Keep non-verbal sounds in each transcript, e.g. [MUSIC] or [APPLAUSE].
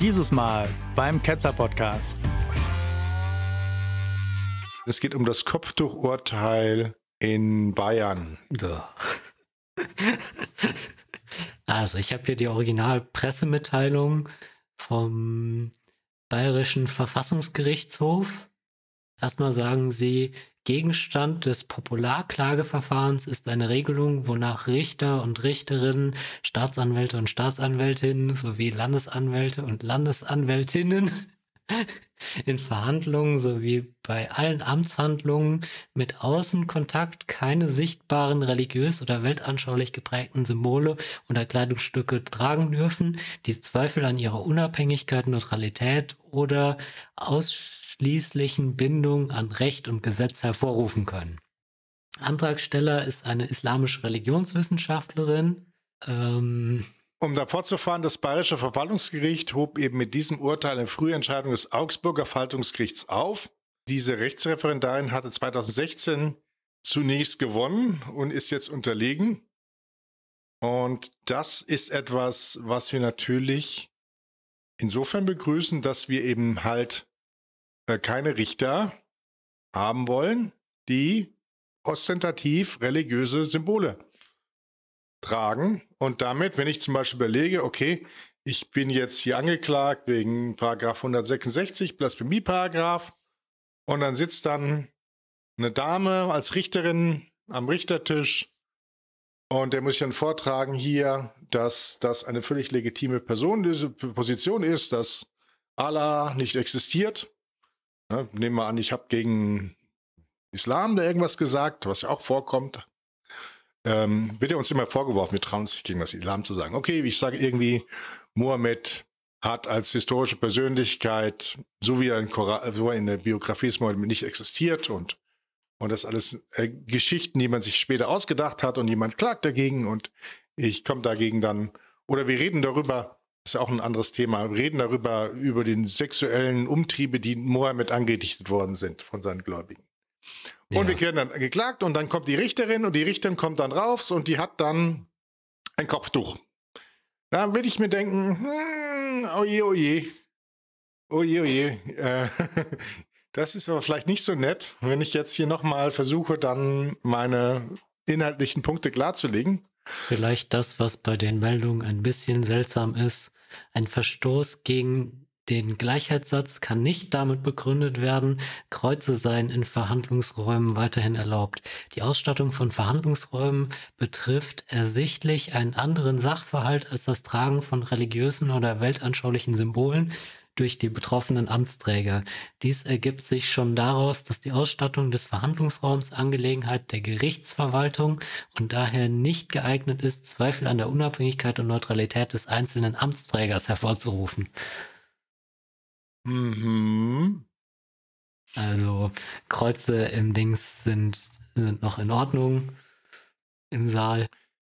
Dieses Mal beim Ketzer Podcast. Es geht um das Kopftuchurteil in Bayern. Ja. Also, ich habe hier die Originalpressemitteilung vom Bayerischen Verfassungsgerichtshof Erstmal sagen sie, Gegenstand des Popularklageverfahrens ist eine Regelung, wonach Richter und Richterinnen, Staatsanwälte und Staatsanwältinnen sowie Landesanwälte und Landesanwältinnen [LAUGHS] in Verhandlungen sowie bei allen Amtshandlungen mit Außenkontakt keine sichtbaren religiös oder weltanschaulich geprägten Symbole oder Kleidungsstücke tragen dürfen, die Zweifel an ihrer Unabhängigkeit, Neutralität oder Ausstellung ausschließlichen Bindung an Recht und Gesetz hervorrufen können. Antragsteller ist eine islamische Religionswissenschaftlerin. Ähm um da fortzufahren, das Bayerische Verwaltungsgericht hob eben mit diesem Urteil eine Frühentscheidung des Augsburger Verwaltungsgerichts auf. Diese Rechtsreferendarin hatte 2016 zunächst gewonnen und ist jetzt unterlegen. Und das ist etwas, was wir natürlich insofern begrüßen, dass wir eben halt äh, keine Richter haben wollen, die ostentativ religiöse Symbole tragen. Und damit, wenn ich zum Beispiel überlege, okay, ich bin jetzt hier angeklagt wegen Paragraph 166, Blasphemie-Paragraph, und dann sitzt dann eine Dame als Richterin am Richtertisch und der muss ich dann vortragen hier, dass das eine völlig legitime Person, Position ist, dass Allah nicht existiert Ne, nehmen wir an, ich habe gegen Islam da irgendwas gesagt, was ja auch vorkommt. Ähm, wird ja uns immer vorgeworfen, wir trauen uns nicht gegen das Islam zu sagen. Okay, ich sage irgendwie, Mohammed hat als historische Persönlichkeit, so wie er in, Koran, so in der Biografie ist, nicht existiert und, und das alles äh, Geschichten, die man sich später ausgedacht hat und jemand klagt dagegen und ich komme dagegen dann, oder wir reden darüber, das ist auch ein anderes Thema. Wir reden darüber, über den sexuellen Umtriebe, die Mohammed angedichtet worden sind von seinen Gläubigen. Und ja. wir werden dann geklagt und dann kommt die Richterin und die Richterin kommt dann raus und die hat dann ein Kopftuch. Da würde ich mir denken, hm, oje, oje, oje, oje. Äh, [LAUGHS] das ist aber vielleicht nicht so nett, wenn ich jetzt hier nochmal versuche, dann meine inhaltlichen Punkte klarzulegen. Vielleicht das, was bei den Meldungen ein bisschen seltsam ist. Ein Verstoß gegen den Gleichheitssatz kann nicht damit begründet werden, Kreuze seien in Verhandlungsräumen weiterhin erlaubt. Die Ausstattung von Verhandlungsräumen betrifft ersichtlich einen anderen Sachverhalt als das Tragen von religiösen oder weltanschaulichen Symbolen, durch die betroffenen Amtsträger. Dies ergibt sich schon daraus, dass die Ausstattung des Verhandlungsraums Angelegenheit der Gerichtsverwaltung und daher nicht geeignet ist, Zweifel an der Unabhängigkeit und Neutralität des einzelnen Amtsträgers hervorzurufen. Mhm. Also Kreuze im Dings sind, sind noch in Ordnung im Saal.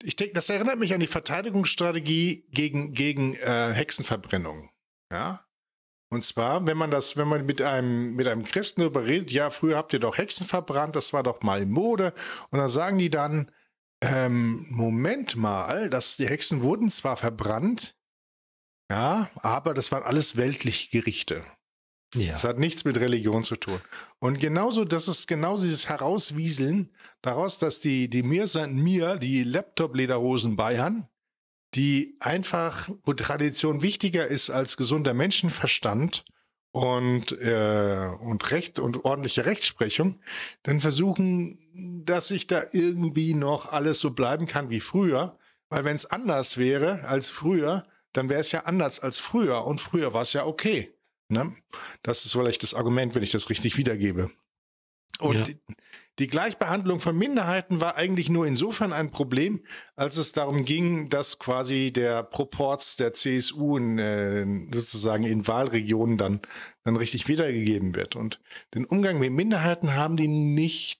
Ich denke, das erinnert mich an die Verteidigungsstrategie gegen, gegen äh, Hexenverbrennung. Ja? Und zwar, wenn man das, wenn man mit einem, mit einem Christen darüber redet, ja, früher habt ihr doch Hexen verbrannt, das war doch mal Mode. Und dann sagen die dann, ähm, Moment mal, dass die Hexen wurden zwar verbrannt, ja, aber das waren alles weltliche Gerichte. Ja. Das hat nichts mit Religion zu tun. Und genauso, das ist genauso dieses Herauswieseln daraus, dass die, die Mir sind mir die Laptop-Lederhosen Bayern die einfach, wo Tradition wichtiger ist als gesunder Menschenverstand und, äh, und Recht und ordentliche Rechtsprechung, dann versuchen, dass sich da irgendwie noch alles so bleiben kann wie früher. Weil wenn es anders wäre als früher, dann wäre es ja anders als früher und früher war es ja okay. Ne? Das ist vielleicht das Argument, wenn ich das richtig wiedergebe. Und ja. Die Gleichbehandlung von Minderheiten war eigentlich nur insofern ein Problem, als es darum ging, dass quasi der Proporz der CSU in, äh, sozusagen in Wahlregionen dann, dann richtig wiedergegeben wird. Und den Umgang mit Minderheiten haben die nicht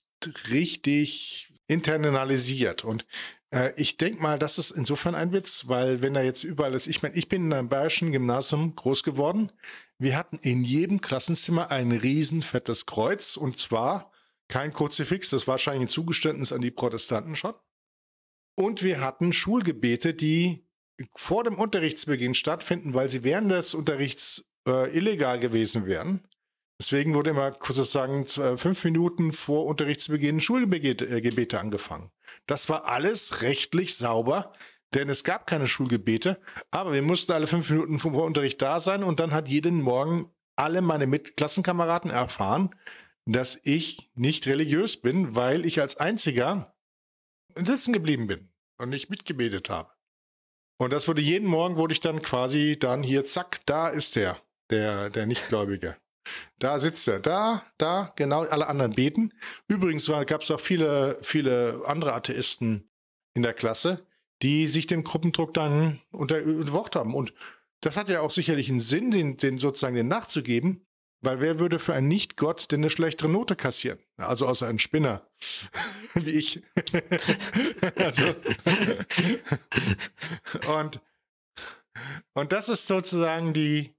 richtig internalisiert. Und äh, ich denke mal, das ist insofern ein Witz, weil wenn da jetzt überall ist, ich meine, ich bin in einem bayerischen Gymnasium groß geworden. Wir hatten in jedem Klassenzimmer ein riesenfettes Kreuz und zwar kein Kruzifix, das war wahrscheinlich ein Zugeständnis an die Protestanten schon. Und wir hatten Schulgebete, die vor dem Unterrichtsbeginn stattfinden, weil sie während des Unterrichts äh, illegal gewesen wären. Deswegen wurde immer sozusagen äh, fünf Minuten vor Unterrichtsbeginn Schulgebete äh, angefangen. Das war alles rechtlich sauber, denn es gab keine Schulgebete, aber wir mussten alle fünf Minuten vor Unterricht da sein und dann hat jeden Morgen alle meine Mit Klassenkameraden erfahren, dass ich nicht religiös bin, weil ich als Einziger sitzen geblieben bin und nicht mitgebetet habe. Und das wurde jeden Morgen, wurde ich dann quasi dann hier, zack, da ist der, der, der Nichtgläubige. Da sitzt er, da, da, genau, alle anderen beten. Übrigens gab es auch viele, viele andere Atheisten in der Klasse, die sich dem Gruppendruck dann unter, unterworfen haben. Und das hat ja auch sicherlich einen Sinn, den, den sozusagen den nachzugeben, weil wer würde für einen Nicht-Gott denn eine schlechtere Note kassieren? Also außer einem Spinner, [LAUGHS] wie ich. [LAUGHS] also. und, und das ist sozusagen die,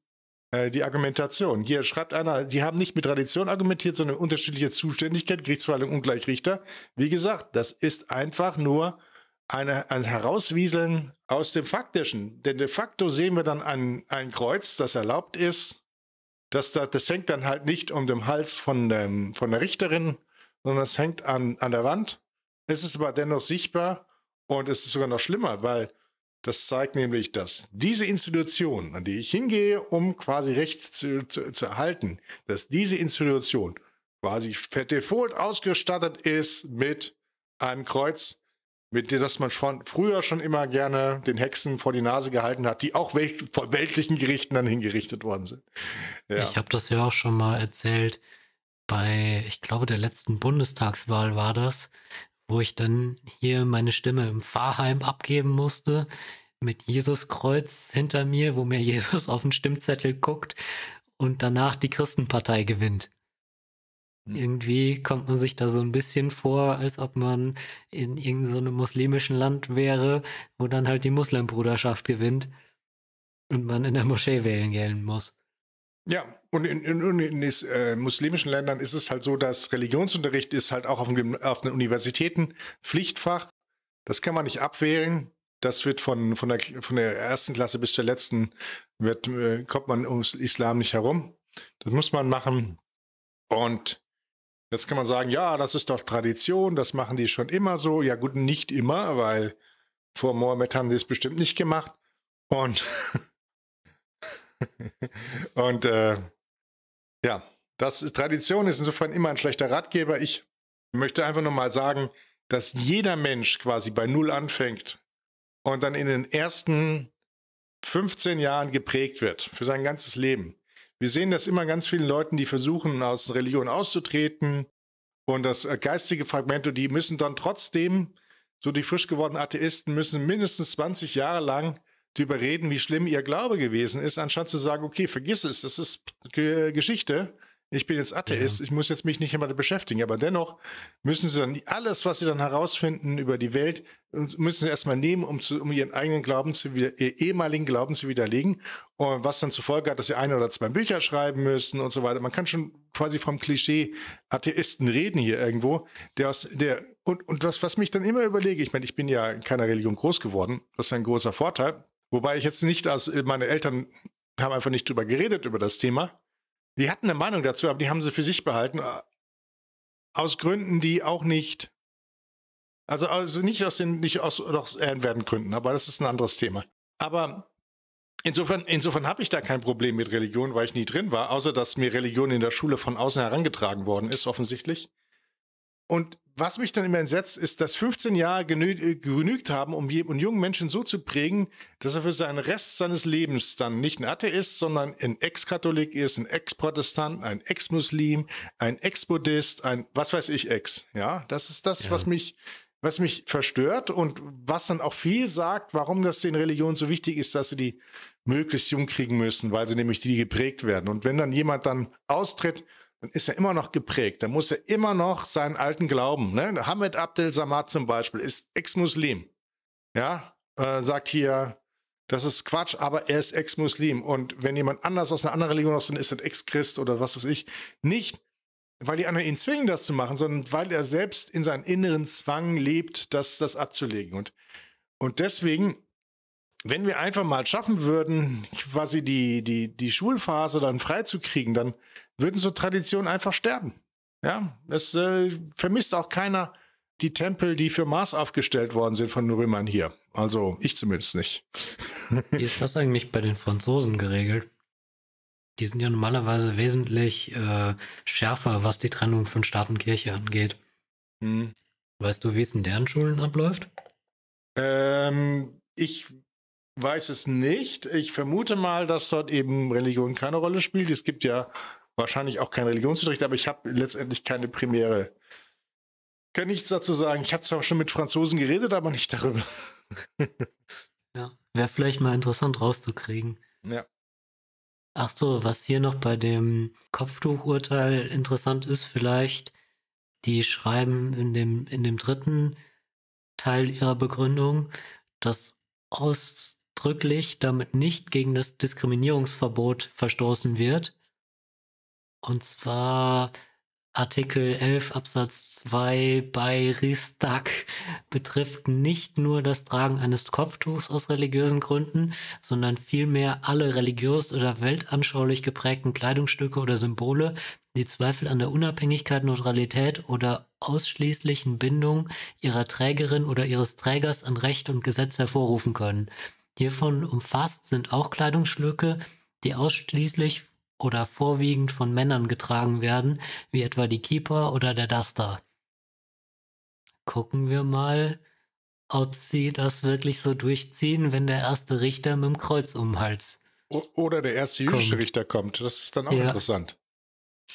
äh, die Argumentation. Hier schreibt einer, sie haben nicht mit Tradition argumentiert, sondern unterschiedliche Zuständigkeit, Gerichtsverwaltung ungleich Richter. Wie gesagt, das ist einfach nur eine, ein Herauswieseln aus dem Faktischen. Denn de facto sehen wir dann ein, ein Kreuz, das erlaubt ist, das, das, das hängt dann halt nicht um den Hals von, den, von der Richterin, sondern es hängt an, an der Wand. Es ist aber dennoch sichtbar und es ist sogar noch schlimmer, weil das zeigt nämlich, dass diese Institution, an die ich hingehe, um quasi Recht zu, zu, zu erhalten, dass diese Institution quasi per Default ausgestattet ist mit einem Kreuz mit dir, dass man schon früher schon immer gerne den Hexen vor die Nase gehalten hat, die auch wel vor weltlichen Gerichten dann hingerichtet worden sind. Ja. Ich habe das ja auch schon mal erzählt. Bei, ich glaube, der letzten Bundestagswahl war das, wo ich dann hier meine Stimme im Pfarrheim abgeben musste, mit Jesuskreuz hinter mir, wo mir [LAUGHS] Jesus auf den Stimmzettel guckt und danach die Christenpartei gewinnt. Hm. Irgendwie kommt man sich da so ein bisschen vor, als ob man in irgendeinem so muslimischen Land wäre, wo dann halt die Muslimbruderschaft gewinnt und man in der Moschee wählen gehen muss. Ja, und in, in, in, in äh, muslimischen Ländern ist es halt so, dass Religionsunterricht ist halt auch auf, dem, auf, den Universitäten Pflichtfach. Das kann man nicht abwählen. Das wird von, von, der, von der ersten Klasse bis zur letzten, wird, äh, kommt man ums Islam nicht herum. Das muss man machen. Und Jetzt kann man sagen, ja, das ist doch Tradition, das machen die schon immer so. Ja gut, nicht immer, weil vor Mohammed haben die es bestimmt nicht gemacht. Und, [LAUGHS] und äh, ja, das ist Tradition ist insofern immer ein schlechter Ratgeber. Ich möchte einfach nur mal sagen, dass jeder Mensch quasi bei Null anfängt und dann in den ersten 15 Jahren geprägt wird für sein ganzes Leben. Wir sehen das immer ganz vielen Leuten, die versuchen, aus Religion auszutreten. Und das äh, geistige Fragmento, die müssen dann trotzdem, so die frisch gewordenen Atheisten, müssen mindestens 20 Jahre lang darüber reden, wie schlimm ihr Glaube gewesen ist, anstatt zu sagen, okay, vergiss es, das ist Geschichte. Ich bin jetzt Atheist, ja. ich muss jetzt mich nicht immer beschäftigen. Aber dennoch müssen sie dann alles, was sie dann herausfinden über die Welt, müssen sie erstmal nehmen, um, zu, um ihren eigenen Glauben zu wieder, ihr ehemaligen Glauben zu widerlegen. Und was dann zur Folge hat, dass sie ein oder zwei Bücher schreiben müssen und so weiter. Man kann schon quasi vom Klischee Atheisten reden hier irgendwo, der aus der und, und was, was mich dann immer überlege, ich meine, ich bin ja in keiner Religion groß geworden, das ist ein großer Vorteil. Wobei ich jetzt nicht, also meine Eltern haben einfach nicht drüber geredet, über das Thema. Die hatten eine Meinung dazu, aber die haben sie für sich behalten. Äh, aus Gründen, die auch nicht. Also, also nicht aus den, nicht aus doch ehrenwerten Gründen, aber das ist ein anderes Thema. Aber insofern, insofern habe ich da kein Problem mit Religion, weil ich nie drin war, außer dass mir Religion in der Schule von außen herangetragen worden ist, offensichtlich. Und was mich dann immer entsetzt, ist, dass 15 Jahre genü äh, genügt haben, um einen jungen Menschen so zu prägen, dass er für seinen Rest seines Lebens dann nicht ein Atheist, sondern ein Ex-Katholik ist, ein Ex-Protestant, ein Ex-Muslim, ein Ex-Buddhist, ein was weiß ich Ex. Ja, das ist das, ja. was mich was mich verstört und was dann auch viel sagt, warum das den Religionen so wichtig ist, dass sie die möglichst jung kriegen müssen, weil sie nämlich die, die geprägt werden. Und wenn dann jemand dann austritt dann ist er immer noch geprägt. Dann muss er immer noch seinen alten Glauben. Ne? Hamid Abdel Samad zum Beispiel ist Ex-Muslim. Ja, äh, sagt hier, das ist Quatsch, aber er ist Ex-Muslim. Und wenn jemand anders aus einer anderen Religion ist, dann ist er Ex-Christ oder was weiß ich. Nicht, weil die anderen ihn zwingen, das zu machen, sondern weil er selbst in seinem inneren Zwang lebt, das, das abzulegen. Und, und deswegen wenn wir einfach mal schaffen würden, quasi die, die, die Schulphase dann freizukriegen, dann würden so Traditionen einfach sterben. Ja, es äh, vermisst auch keiner die Tempel, die für Mars aufgestellt worden sind von den Römern hier. Also ich zumindest nicht. [LAUGHS] Wie ist das eigentlich bei den Franzosen geregelt? Die sind ja normalerweise wesentlich äh, schärfer, was die Trennung von Staat und Kirche angeht. Hm. Weißt du, wie es in deren Schulen abläuft? Ähm, ich weiß es nicht. Ich vermute mal, dass dort eben Religion keine Rolle spielt. Es gibt ja wahrscheinlich auch keinen Religionsunterricht, aber ich habe letztendlich keine Premiere. Kann nichts dazu sagen. Ich habe zwar schon mit Franzosen geredet, aber nicht darüber. [LAUGHS] ja, wäre vielleicht mal interessant rauszukriegen. Ja. Ach so, was hier noch bei dem Kopftuchurteil interessant ist, vielleicht, die schreiben in dem, in dem dritten Teil ihrer Begründung, dass aus ausdrücklich damit nicht gegen das Diskriminierungsverbot verstoßen wird. Und zwar Artikel 11 Absatz 2 bei Riestag [LAUGHS] betrifft nicht nur das Tragen eines Kopftuchs aus religiösen Gründen, sondern vielmehr alle religiös oder weltanschaulich geprägten Kleidungsstücke oder Symbole, die Zweifel an der Unabhängigkeit, Neutralität oder ausschließlichen Bindung ihrer Trägerin oder ihres Trägers an Recht und Gesetz hervorrufen können. Hiervon umfasst sind auch Kleidungsstücke, die ausschließlich oder vorwiegend von Männern getragen werden, wie etwa die Keeper oder der Duster. Gucken wir mal, ob sie das wirklich so durchziehen, wenn der erste Richter mit dem Kreuz um den Hals. Oder der erste jüdische kommt. Richter kommt. Das ist dann auch ja. interessant.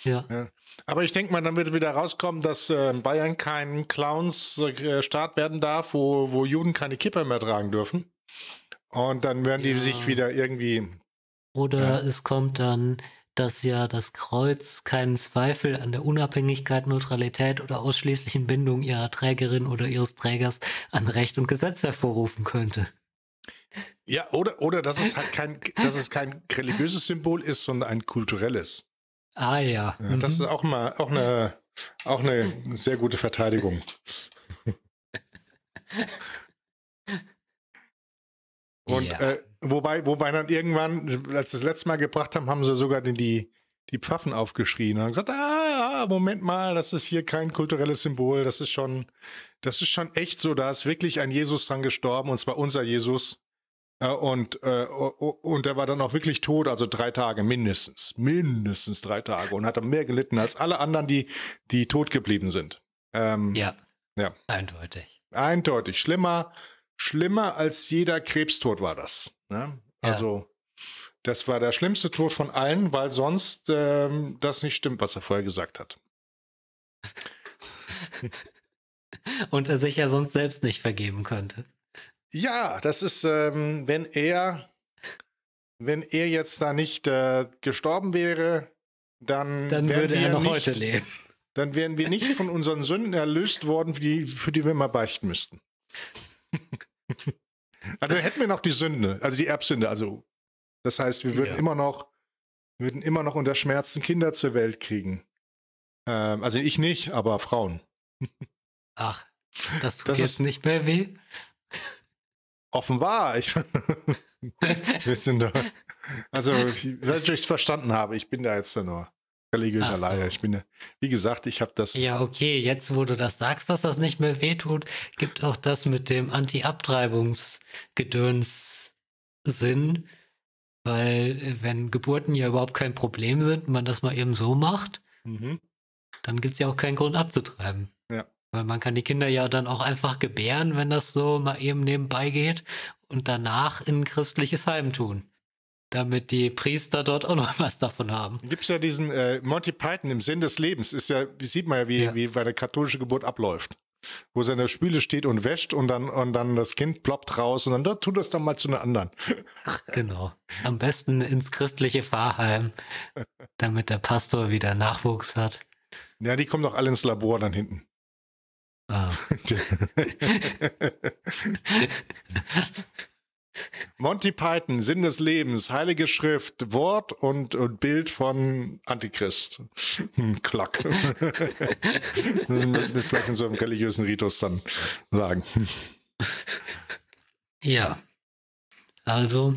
Ja. ja. Aber ich denke mal, dann wird wieder rauskommen, dass äh, Bayern kein Clowns-Staat äh, werden darf, wo, wo Juden keine Kipper mehr tragen dürfen. Und dann werden ja. die sich wieder irgendwie. Oder ja. es kommt dann, dass ja das Kreuz keinen Zweifel an der Unabhängigkeit, Neutralität oder ausschließlichen Bindung ihrer Trägerin oder ihres Trägers an Recht und Gesetz hervorrufen könnte. Ja, oder, oder dass es halt kein, dass es kein religiöses Symbol ist, sondern ein kulturelles. Ah ja. ja das mhm. ist auch mal auch eine, auch eine sehr gute Verteidigung. [LAUGHS] Und ja. äh, wobei, wobei dann irgendwann, als sie das letzte Mal gebracht haben, haben sie sogar die, die, die Pfaffen aufgeschrien und gesagt, ah, ah, Moment mal, das ist hier kein kulturelles Symbol, das ist schon, das ist schon echt so, da ist wirklich ein Jesus dran gestorben, und zwar unser Jesus. Und, äh, und er war dann auch wirklich tot, also drei Tage mindestens, mindestens drei Tage und hat dann mehr gelitten als alle anderen, die, die tot geblieben sind. Ähm, ja, ja. Eindeutig. Eindeutig. Schlimmer schlimmer als jeder Krebstod war das. Ne? Also ja. das war der schlimmste Tod von allen, weil sonst ähm, das nicht stimmt, was er vorher gesagt hat. [LAUGHS] Und er sich ja sonst selbst nicht vergeben könnte. Ja, das ist, ähm, wenn er, wenn er jetzt da nicht äh, gestorben wäre, dann, dann würde er noch nicht, heute leben. Dann wären wir nicht von unseren Sünden erlöst worden, für die, für die wir immer beichten müssten also hätten wir noch die Sünde, also die Erbsünde. Also das heißt, wir würden ja. immer noch, würden immer noch unter Schmerzen Kinder zur Welt kriegen. Ähm, also ich nicht, aber Frauen. Ach, das tut das jetzt ist, nicht mehr weh. Offenbar. Ich, [LAUGHS] wir sind da. Also, weil ich es verstanden habe, ich bin da jetzt nur religiöser so. Laie. Ich bin, wie gesagt, ich habe das. Ja, okay, jetzt wo du das sagst, dass das nicht mehr wehtut, gibt auch das mit dem Anti-Abtreibungsgedöns Sinn. Weil, wenn Geburten ja überhaupt kein Problem sind, man das mal eben so macht, mhm. dann gibt es ja auch keinen Grund abzutreiben. Ja. Weil man kann die Kinder ja dann auch einfach gebären, wenn das so mal eben nebenbei geht und danach in ein christliches Heim tun damit die Priester dort auch noch [LAUGHS] was davon haben. Gibt es ja diesen äh, Monty Python im Sinn des Lebens, ist ja, sieht man ja, wie, ja. wie bei der katholischen Geburt abläuft. Wo sie in der Spüle steht und wäscht und dann, und dann das Kind ploppt raus und dann dort tut das dann mal zu einer anderen. [LAUGHS] genau. Am besten ins christliche Pfarrheim, [LAUGHS] damit der Pastor wieder Nachwuchs hat. Ja, die kommen doch alle ins Labor dann hinten. Ah. Monty Python, Sinn des Lebens, Heilige Schrift, Wort und, und Bild von Antichrist. Hm, Klack. [LAUGHS] Müssen wir vielleicht in so einem religiösen Ritus dann sagen. Ja. Also,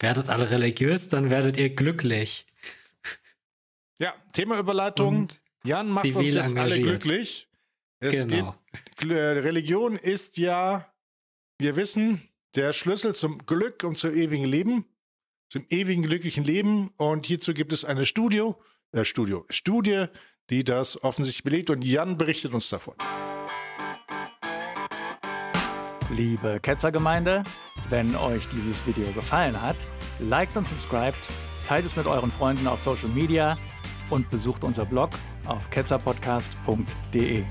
werdet alle religiös, dann werdet ihr glücklich. Ja, Themaüberleitung. Und Jan macht uns jetzt engagiert. alle glücklich. Es genau. Geht, äh, Religion ist ja, wir wissen, der Schlüssel zum Glück und zum ewigen Leben, zum ewigen glücklichen Leben. Und hierzu gibt es eine Studio, äh Studio, Studie, die das offensichtlich belegt. Und Jan berichtet uns davon. Liebe Ketzergemeinde, wenn euch dieses Video gefallen hat, liked und subscribed, teilt es mit euren Freunden auf Social Media und besucht unser Blog auf ketzerpodcast.de.